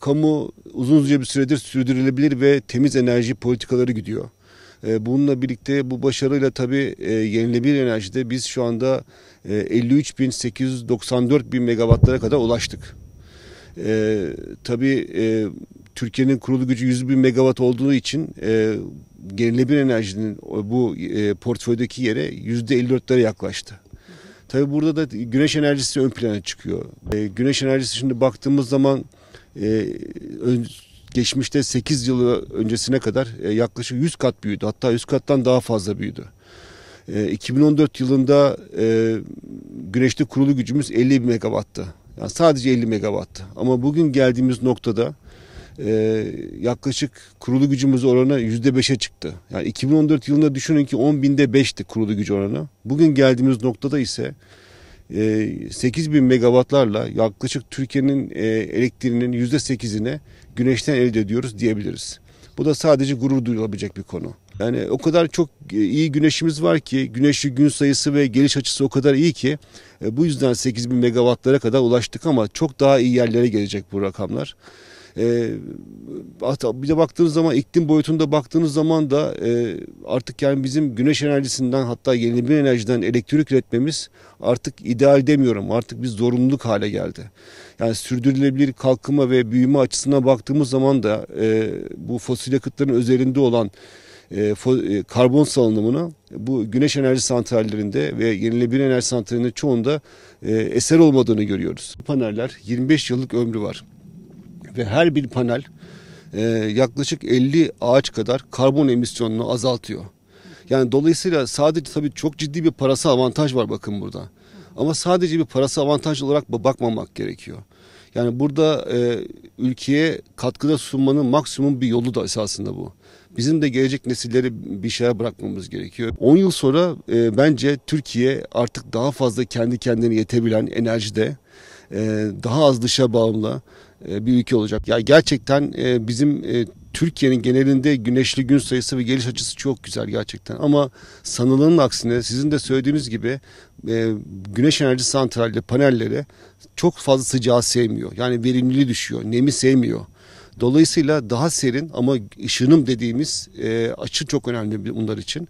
Kamu uzun uzunca bir süredir sürdürülebilir ve temiz enerji politikaları gidiyor. E, bununla birlikte bu başarıyla tabii e, yenilebilir enerjide biz şu anda 53.894 e, bin megawattlara kadar ulaştık. Tabii Türkiye'nin kurulu gücü 100 bin megawatt olduğu için yenilenebilir enerjinin bu portföydeki yere %54'lere yaklaştı. Tabii burada da güneş enerjisi ön plana çıkıyor. Güneş enerjisi şimdi baktığımız zaman ee, geçmişte 8 yıl öncesine kadar e, yaklaşık 100 kat büyüdü. Hatta 100 kattan daha fazla büyüdü. 2014 ee, yılında e, güneşte kurulu gücümüz 50 megawatttı. Yani sadece 50 megawattı. Ama bugün geldiğimiz noktada e, yaklaşık kurulu gücümüz oranı yüzde beşe çıktı. Yani 2014 yılında düşünün ki 10 binde 5'ti kurulu gücü oranı. Bugün geldiğimiz noktada ise 8 ee, bin megawattlarla yaklaşık Türkiye'nin e, elektriğinin yüzde sekizine güneşten elde ediyoruz diyebiliriz. Bu da sadece gurur duyulabilecek bir konu. Yani o kadar çok e, iyi güneşimiz var ki güneşli gün sayısı ve geliş açısı o kadar iyi ki e, bu yüzden 8 bin megawattlara kadar ulaştık ama çok daha iyi yerlere gelecek bu rakamlar. Ee, hatta bir de baktığınız zaman iklim boyutunda baktığınız zaman da e, artık yani bizim güneş enerjisinden hatta yenilenebilir enerjiden elektrik üretmemiz artık ideal demiyorum. Artık biz zorunluluk hale geldi. Yani sürdürülebilir kalkınma ve büyüme açısına baktığımız zaman da e, bu fosil yakıtların özelinde olan e, karbon salınımını bu güneş enerji santrallerinde ve yenilenebilir enerji santrallerinde çoğunda eser olmadığını görüyoruz. Bu paneller 25 yıllık ömrü var ve her bir panel e, yaklaşık 50 ağaç kadar karbon emisyonunu azaltıyor. Yani dolayısıyla sadece tabii çok ciddi bir parası avantaj var bakın burada. Ama sadece bir parası avantaj olarak bakmamak gerekiyor. Yani burada e, ülkeye katkıda sunmanın maksimum bir yolu da esasında bu. Bizim de gelecek nesilleri bir şeye bırakmamız gerekiyor. 10 yıl sonra e, bence Türkiye artık daha fazla kendi kendine yetebilen enerjide ee, daha az dışa bağımlı e, bir ülke olacak. Ya gerçekten e, bizim e, Türkiye'nin genelinde güneşli gün sayısı ve geliş açısı çok güzel gerçekten. Ama sanılanın aksine sizin de söylediğiniz gibi güneş enerji santralleri, panelleri çok fazla sıcağı sevmiyor. Yani verimliliği düşüyor, nemi sevmiyor. Dolayısıyla daha serin ama ışınım dediğimiz açı çok önemli bunlar için.